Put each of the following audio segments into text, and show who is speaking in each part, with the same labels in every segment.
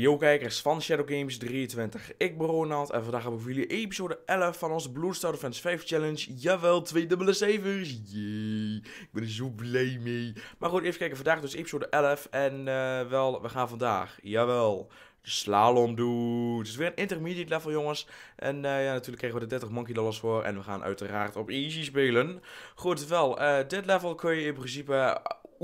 Speaker 1: Yo kijkers van Shadow Games 23, ik ben Ronald en vandaag hebben we voor jullie episode 11 van onze Blue Star Defense 5 Challenge. Jawel, twee dubbele cijfers, Jee, ik ben er zo blij mee. Maar goed, even kijken, vandaag dus episode 11 en eh, wel, we gaan vandaag, jawel, de slalom doen. Het is weer een intermediate level jongens. En eh, ja, natuurlijk krijgen we de 30 monkey dollars voor en we gaan uiteraard op easy spelen. Goed, wel, eh, dit level kun je in principe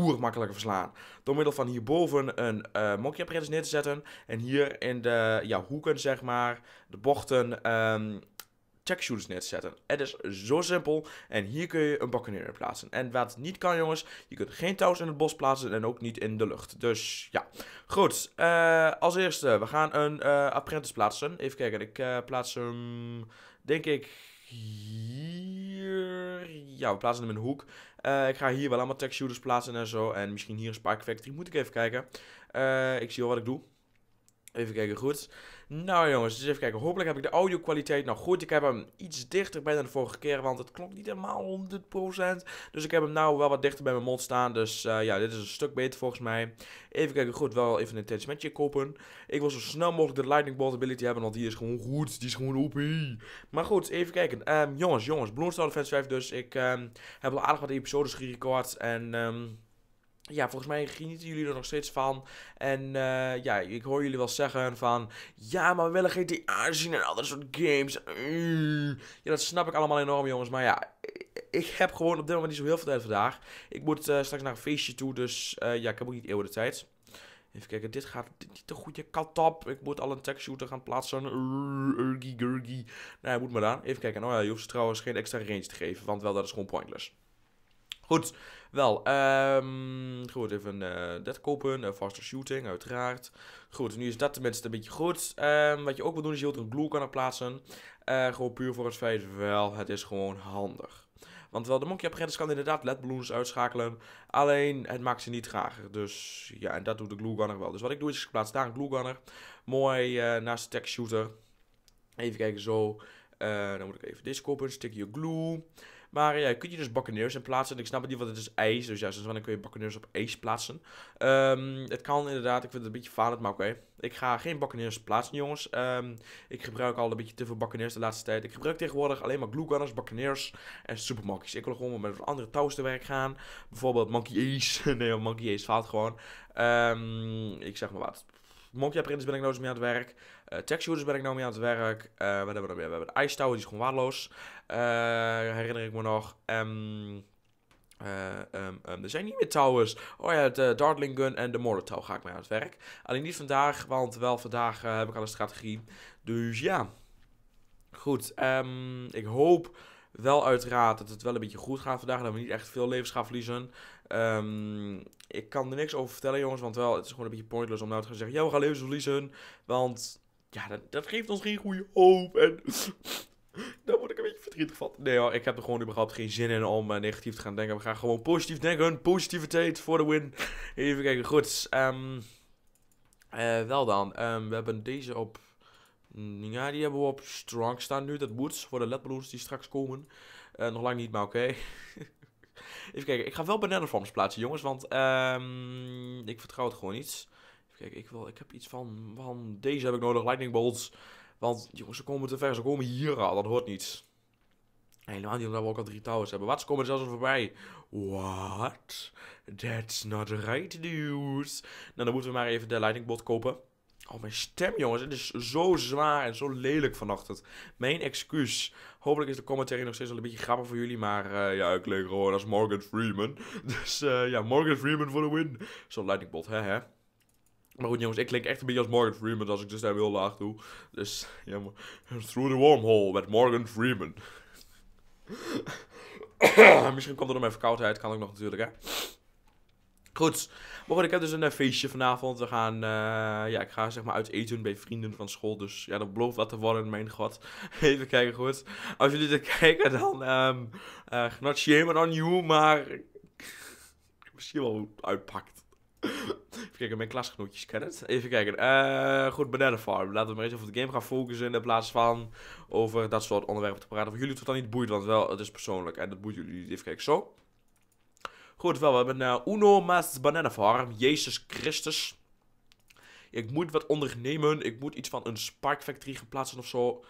Speaker 1: makkelijker verslaan. Door middel van hierboven een uh, eh, monkey apparatus neer te zetten. En hier in de ja, hoeken, zeg maar, de bochten, um, checkshooters neer te zetten. Het is zo simpel. En hier kun je een bakken neer plaatsen. En wat niet kan, jongens, je kunt geen touws in het bos plaatsen en ook niet in de lucht. Dus ja. Goed, eh, als eerste, we gaan een eh, apprentice plaatsen. Even kijken, ik plaats hem, denk ik hier... Ja, we plaatsen hem in een hoek. Eh, ik ga hier wel allemaal tech shooters plaatsen en zo. En misschien hier een Spark Factory. Moet ik even kijken. Eh, ik zie wel wat ik doe. Even kijken, goed. Nou jongens, dus even kijken. Hopelijk heb ik de audio-kwaliteit nou goed. Ik heb hem iets dichter bij dan de vorige keer, want het klonk niet helemaal 100%. Dus ik heb hem nou wel wat dichter bij mijn mond staan. Dus eh, ja, dit is een stuk beter volgens mij. Even kijken, goed, wel even een matchje kopen. Ik wil zo snel mogelijk de Lightning Bolt ability hebben, want die is gewoon goed. Die is gewoon OP. Maar goed, even kijken. Ehm, jongens, jongens, Bloomstar Defense 5 dus. Ik ehm, heb al aardig wat episodes gerecord en... Ehm, ja, volgens mij genieten jullie er nog steeds van. En eh, ja, ik hoor jullie wel zeggen van... Ja, maar we willen GTA zien en andere soort games. Eh, ja, dat snap ik allemaal enorm, jongens. Maar ja, ik heb gewoon op dit moment niet zo heel veel tijd vandaag. Ik moet eh, straks naar een feestje toe, dus ja, ik heb ook niet eeuwig de tijd. Even kijken, dit gaat niet goed. Je kat op. Ik moet al een tech-shooter gaan plaatsen. gurgi gurgi Nou, moet maar dan Even kijken. oh ja, je hoeft ze trouwens geen extra range te geven, want wel, dat is gewoon pointless. Goed, wel, um, goed, even uh, dat kopen. Uh, faster shooting, uiteraard. Goed, nu is dat tenminste een beetje goed. Ehm, wat je ook wil doen is je wilt een glue kan plaatsen. Eh, gewoon puur voor het feit, wel, het is gewoon handig. Want wel, de Monkey Apparatus kan inderdaad ledballoons uitschakelen. Alleen, het maakt ze niet grager. Dus ja, en dat doet de glue gunner wel. Dus wat ik doe is, ik plaats daar een glue gunner. Mooi eh, naast de tech shooter. Even kijken, zo. dan moet ik even deze kopen. Stukje glue. Maar ja, kun je dus bakkeniers in plaatsen. ik snap het niet, want het is ijs. Dus ja, sinds wanneer kun je bakkeniers op ijs plaatsen? Ehm, het kan inderdaad. Ik vind het een beetje falend, maar oké. Ik ga geen bakkeniers plaatsen, jongens. Ehm, ik gebruik al een beetje te veel bakkeniers de laatste tijd. Ik gebruik tegenwoordig alleen maar glue gunners, bakkeniers en supermonkeys. Ik wil gewoon met andere touws te werk gaan. Bijvoorbeeld Monkey Ace. nee, Monkey Ace faalt gewoon. Ehm, ik zeg maar wat. Monkey Apprentice ben ik nou meer mee aan het werk. Uh, eh, Tech ben ik nou mee aan het werk. Uh, wat hebben we nog We hebben de Ice Tower, die is gewoon waardeloos. Uh, herinner ik me nog. Ehm, ehm, ehm, er zijn niet meer towers. Oh ja, de Dartling Gun en de Mordertouw ga ik mee aan het werk. Alleen niet vandaag, want wel vandaag heb ik al een strategie. Dus ja. Goed, ik hoop wel uiteraard dat het wel een beetje goed gaat vandaag. Dat we niet echt veel levens gaan verliezen. Ehm, ik kan er niks over vertellen, jongens. Want wel, het is gewoon een beetje pointless om nou te gaan zeggen... Ja, we gaan levens verliezen. Want ja, dat, dat geeft ons geen goede hoop. En daar word ik een beetje verdrietig van. Nee hoor, ik heb er gewoon überhaupt geen zin in om eh, negatief te gaan denken. We gaan gewoon positief denken. Positiviteit voor de win. Even kijken. Goed. Ehm, eh, wel dan. Ehm, we hebben deze op... Ja, die hebben we op strong staan nu. Dat moet voor de ledballons die straks komen. Eh, nog lang niet, maar oké. Even kijken, ik ga wel banana farms plaatsen, jongens. Want ehm, ik vertrouw het gewoon niet. Even kijken, ik, wil, ik heb iets van, van... Deze heb ik nodig, lightning bolts. Want, jongens, ze komen te ver. Ze komen hier al, dat hoort niet. Helemaal niet omdat we ook al drie towers hebben. Wat? Ze komen zelfs voorbij. What? That's not right dude. Nou, dan moeten we maar even de lightning bolt kopen. Oh, mijn stem, jongens. Het is zo zwaar en zo lelijk vanochtend. Mijn excuus. Hopelijk is de commentary nog steeds wel een beetje grappig voor jullie. Maar eh, ja, ik leek gewoon als Morgan Freeman. Dus eh, ja, Morgan Freeman voor de win. Zo lightning bot, hè, hè. Maar goed, jongens, ik klink echt een beetje als Morgan Freeman als ik de stem heel laag doe. Dus, ja, Through the wormhole met Morgan Freeman. Misschien komt er nog mijn verkoudheid. Kan ook nog natuurlijk, hè. Goed, maar ik heb dus een eh, feestje vanavond. We gaan, eh, ja, ik ga zeg maar uit eten bij vrienden van school. Dus ja, dat belooft wat te worden, mijn god. Even kijken, goed. Als jullie dit kijken, dan, um, uh, not shame on you, maar misschien wel uitpakt. Even kijken, mijn klasgenootjes kennen het. Even kijken. Uh, goed, Banana Farm. Laten we maar eens over de game gaan focussen. In plaats van over dat soort onderwerpen te praten. Voor jullie het dan niet boeit, want wel, het is persoonlijk. En dat boeit jullie niet. Even kijken, zo. Goed, wel, we hebben uh, Uno Mas Banana Farm. Jezus Christus. Ik moet wat ondernemen. Ik moet iets van een Spark Factory gaan plaatsen of zo.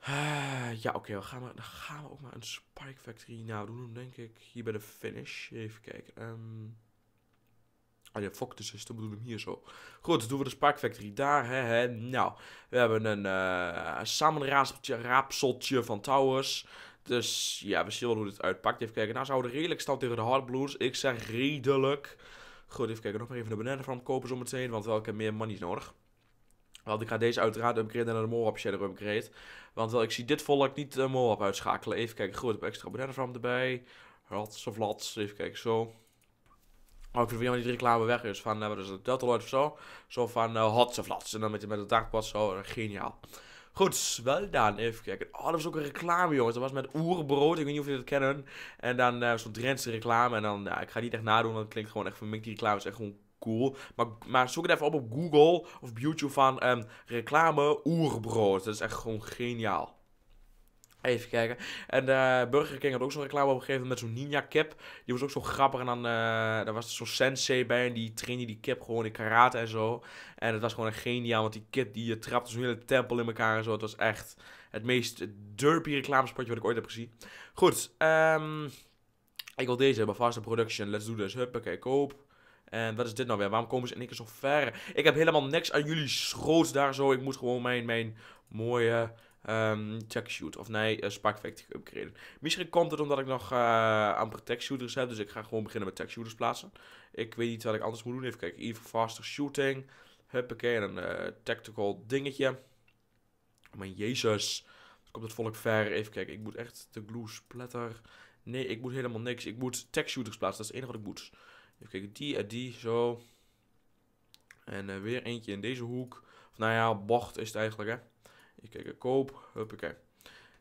Speaker 1: Eh, ja, oké. we gaan dan gaan we ook maar een Spark Factory nou doen, denk ik. Hier bij de finish. Even kijken. Ah ja, fuck, dus is bedoel ik hier zo. Goed, dan doen we de Spark Factory daar. Hè, hè. Nou, we hebben een uh, samenraapseltje van towers. Dus ja, we zien wel hoe dit uitpakt. Even kijken. Nou, zouden houden redelijk stand tegen de Hard Blues. Ik zeg redelijk. Goed, even kijken. Nog maar even de banana farm kopen zometeen. Want welke meer money nodig. Want ik ga deze uiteraard upgraden naar de Moab Shadow upgrade. Want wel, ik zie dit volk niet de Moab uitschakelen. Even kijken. Goed, ik heb extra banana farm erbij. Rats of Even kijken. Zo. Oh, ik vind weer die reclame weg is. Van, uh, eh, dus Deltaloid of zo. Zo van uh, eh, Hots of En dan met, met de dagpas zo. Eh, geniaal. Goed, wel dan. Even kijken. Oh, dat was ook een reclame, jongens. Dat was met oerbrood. Ik weet niet of jullie dat kennen. En dan uh, eh, zo'n Drentse reclame. En dan, ja, ik ga die niet echt nadoen, want het klinkt gewoon echt, van minke die reclame is echt gewoon cool. Maar, maar zoek het even op op Google of YouTube van ehm, reclame oerbrood. Dat is echt gewoon geniaal. Even kijken. En uh, Burger King had ook zo'n reclame opgegeven met zo'n ninja cap. Die was ook zo grappig. En dan eh, daar was zo'n sensei bij en die trainde die Cap gewoon in karate en zo. En het was gewoon een geniaal, want die kip die je eh, trapte zo'n hele tempel in elkaar en zo. Het was echt het meest derpy reclamespotje wat ik ooit heb gezien. Goed, ehm, ik wil deze hebben. Faster Production, let's do this. Huppakee, koop. En wat is dit nou weer? Waarom komen ze in één keer zo ver? Ik heb helemaal niks aan jullie schroot daar zo. Ik moet gewoon mijn, mijn mooie um, check shoot. Of nee, uh, eh, sparkvector upgraden. Misschien komt het omdat ik nog een eh, amper tech shooters heb. Dus ik ga gewoon beginnen met tech shooters plaatsen. Ik weet niet wat ik anders moet doen. Even kijken. Even faster shooting. Huppakee. En een eh, tactical dingetje. Oh mijn jezus. Komt het volk ver. Even kijken. Ik moet echt de glue splatter. Nee, ik moet helemaal niks. Ik moet tech shooters plaatsen. Dat is het enige wat ik moet. Even kijken. Die en die. Zo. En weer eentje in deze hoek. Of nou ja, bocht is het eigenlijk hè ik kijk ik koop. Huppakee.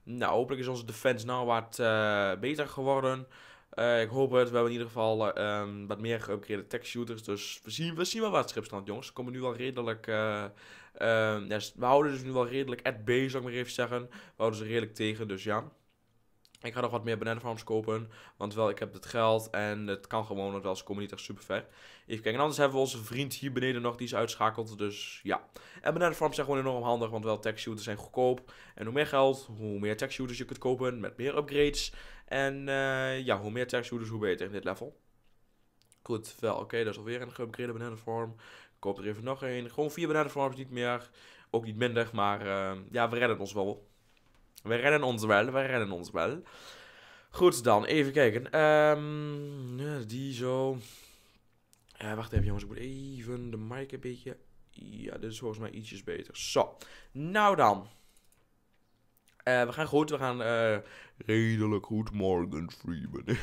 Speaker 1: Nou, hopelijk is onze defense nou wat eh, beter geworden. Eh, ik hoop het. We hebben in ieder geval eh, ehm, wat meer geüpgrade tech shooters. Dus we zien, we zien wel wat schipstand, jongens. We komen nu wel redelijk. we houden dus nu wel redelijk at bay, zou ik maar even zeggen. We houden ze redelijk tegen, dus ja. Ik ga nog wat meer farms kopen. Want wel, ik heb het geld. En het kan gewoon, wel als komen niet echt super ver. Even kijken. En anders hebben we onze vriend hier beneden nog. Die is uitschakeld. Dus ja. En farms zijn gewoon enorm handig. Want wel, tech shooters zijn goedkoop. En hoe meer geld, hoe meer tech shooters je kunt kopen. Met meer upgrades. En eh, ja, hoe meer tech shooters, hoe beter in dit level. Goed, wel. Oké, okay, dat is alweer een geupgrade bananenvorm. Ik koop er even nog een. Gewoon vier farms, niet meer. Ook niet minder. Maar eh, ja, we redden ons wel. We rennen ons wel, we rennen ons wel. Goed dan, even kijken. Um, die zo. Eh, wacht even jongens, ik moet even de mic een beetje... Ja, dit is volgens mij ietsjes beter. Zo, nou dan. Eh, we gaan goed, we gaan eh, redelijk goed. Morgan Freeman.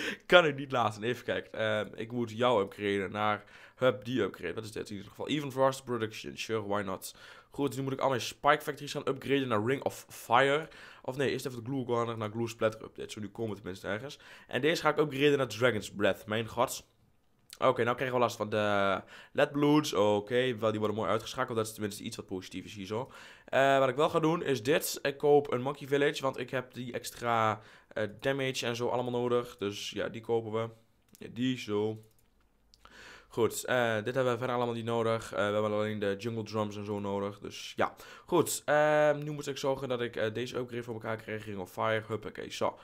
Speaker 1: kan ik niet laten. Even kijken. Ehm, ik moet jou upgraden naar Hub die upgrade. Wat is dit in ieder geval? Even Frost Production. Sure, why not? Goed, nu moet ik al mijn Spike Factories gaan upgraden naar Ring of Fire. Of nee, eerst even de Glue Gunner naar Glue Splatter update. Zo, nu komen we tenminste ergens. En deze ga ik upgraden naar Dragon's Breath. Mijn god. Oké, okay, nou krijgen we last van de Bloods. Oké, wel die worden mooi uitgeschakeld. Dat is tenminste iets wat positief is hier zo. Eh, wat ik wel ga doen is dit. Ik koop een Monkey Village, want ik heb die extra eh, damage en zo allemaal nodig. Dus ja, die kopen we. die zo. Goed, uh, dit hebben we verder allemaal niet nodig. Eh, we hebben alleen de jungle drums en zo nodig. Dus ja, goed. Ehm, nu moet ik zorgen dat ik deze upgrade voor elkaar krijg. Ring of Fire, huppakee, zo.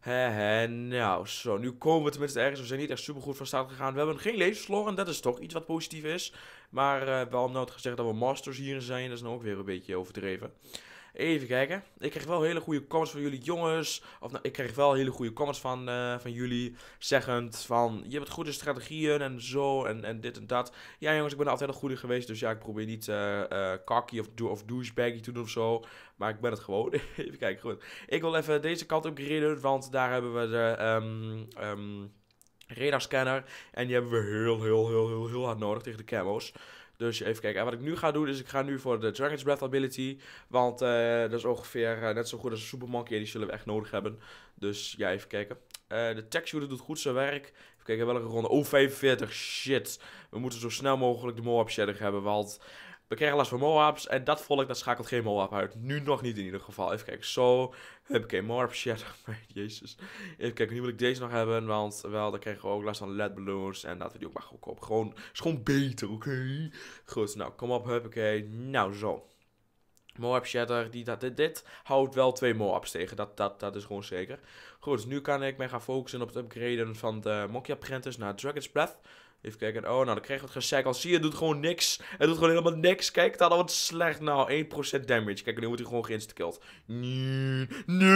Speaker 1: He, nou, zo. Nu komen we tenminste ergens. We zijn niet echt super goed van staat gegaan. We hebben geen levensverloren. En dat is toch iets wat positief is. Maar uh, om nou gezegd dat we masters hierin zijn, dat is nou ook weer een beetje overdreven. Even kijken. Ik kreeg wel hele goede comments van jullie jongens. Of nou, ik kreeg wel hele goede comments van, eh, van jullie. Zeggend van, je hebt goede strategieën en zo en, en dit en dat. Ja jongens, ik ben altijd een goede geweest. Dus ja, ik probeer niet uh, of, douchebaggy te doen of zo. Maar ik ben het gewoon. even kijken, goed. Ik wil even deze kant upgraden, want daar hebben we de... Um, ehm, ehm, radar scanner en die hebben we heel, heel, heel, heel, heel hard nodig tegen de camo's. Dus even kijken. En wat ik nu ga doen, is ik ga nu voor de Dragon's Breath ability. Want eh, dat is ongeveer eh, net zo goed als een Super En Die zullen we echt nodig hebben. Dus ja, even kijken. Eh, de tech shooter doet goed zijn werk. Even kijken welke ronde. Oh, 45. Shit. We moeten zo snel mogelijk de Moab Shedder hebben. Want we krijgen last van Moabs. En dat volk dat schakelt geen Moab uit. Nu nog niet in ieder geval. Even kijken. Zo. Heb ik een Moab shit. Jezus. Even kijken. Nu wil ik deze nog hebben. Want wel, dan krijgen we ook last van LED balloons. En laten we die ook maar goedkoop. Gewoon, is gewoon beter, oké? Goed, nou kom op. Huppakee. Nou zo. Moab Shatter, die, dat, dit, houdt wel twee Moabs tegen. Dat, dat, dat is gewoon zeker. Goed, dus nu kan ik mij gaan focussen op het upgraden van de Monkey Apprentice naar Dragon's Breath. Even kijken. Oh, nou, dan krijg je wat gezeik. zie je, het doet gewoon niks. Het doet gewoon helemaal niks. Kijk, dat al wat slecht. Nou, 1% damage. Kijk, nu wordt hij gewoon geïnstakeld. Nee. nee.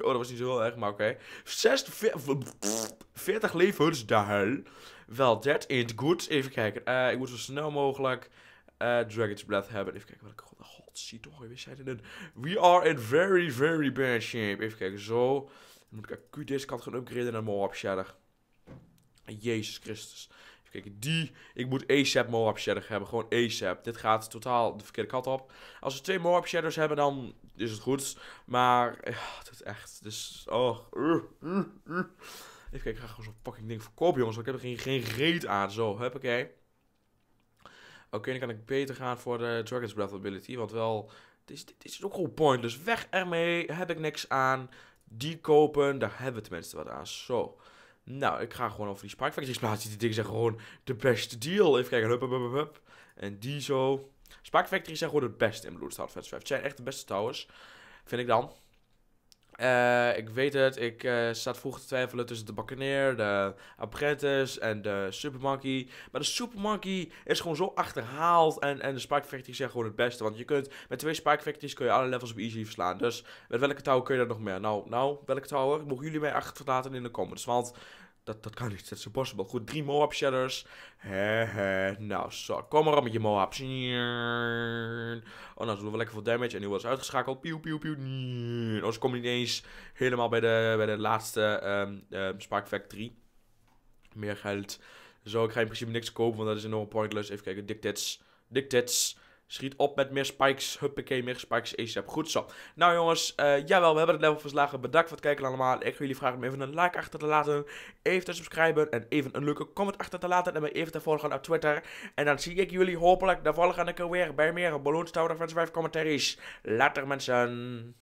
Speaker 1: Oh, dat was niet zo heel erg, maar oké. Okay. 40 levens, daar. Wel, that ain't good. Even kijken. Eh, ik moet zo snel mogelijk eh, Dragon's Breath hebben. Even kijken wat ik... God, oh, God zie toch. We zijn in een... We are in very, very bad shape. Even kijken, zo. Dan moet ik acuut deze kant gaan upgraden naar more Jezus Christus. Even kijken, die. Ik moet ASAP Moab Shadow hebben. Gewoon ASAP. Dit gaat totaal de verkeerde kant op. Als we twee Moab Shadows hebben, dan is het goed. Maar, ja, dit is echt. Dus, oh. Uh, uh, uh. Even kijken, ik ga gewoon zo'n fucking ding verkopen, jongens. Want ik heb er geen, geen reet aan. Zo, huppakee. Oké, dan kan ik beter gaan voor de Dragon's Breath ability. Want wel, dit is, dit is ook gewoon Dus Weg ermee, heb ik niks aan. Die kopen, daar hebben we tenminste wat aan. Zo. Nou, ik ga gewoon over die sparkfactory plaatsen. Die dingen zijn gewoon de beste deal. Even kijken, hup, hup, hup, hup. En die zo. Factory zijn gewoon het beste in Bloodstad Vets 5. Het zijn echt de beste towers, vind ik dan. Eh, ik weet het, ik uh, zat vroeg te twijfelen tussen de bakkerneer de Apprentice en de Super Monkey. Maar de Super Monkey is gewoon zo achterhaald en, en de Factories zijn gewoon het beste. Want je kunt met twee spaakvecties kun je alle levels op easy verslaan. Dus met welke touw kun je dat nog meer? Nou, nou welke touw? Mogen jullie mij achterlaten in de comments. Want dat, dat kan niet. Dat is impossible. Goed, drie Moab shaders. Nou, zo. Kom maar op met je Moabs. Oh, nou, ze doen wel lekker veel damage. En nu was uitgeschakeld. Piu, piu, piu. Oh, ze komen niet eens helemaal bij de, bij de laatste um, um, Spark Factory. Meer geld. Zo, ik ga in principe niks kopen, want dat is enorm pointless. Even kijken. Dictates. Dictates. Schiet op met meer spikes. Huppakee, meer spikes. Ace heb. Goed zo. Nou jongens, eh, jawel, we hebben het level verslagen. Bedankt voor het kijken allemaal. Ik wil jullie vragen om even een like achter te laten. Even te subscriben. En even een leuke comment achter te laten. En me even te volgen op Twitter. En dan zie ik jullie hopelijk de volgende keer weer bij meer Balloon Tower van 5 commentaries. Later mensen.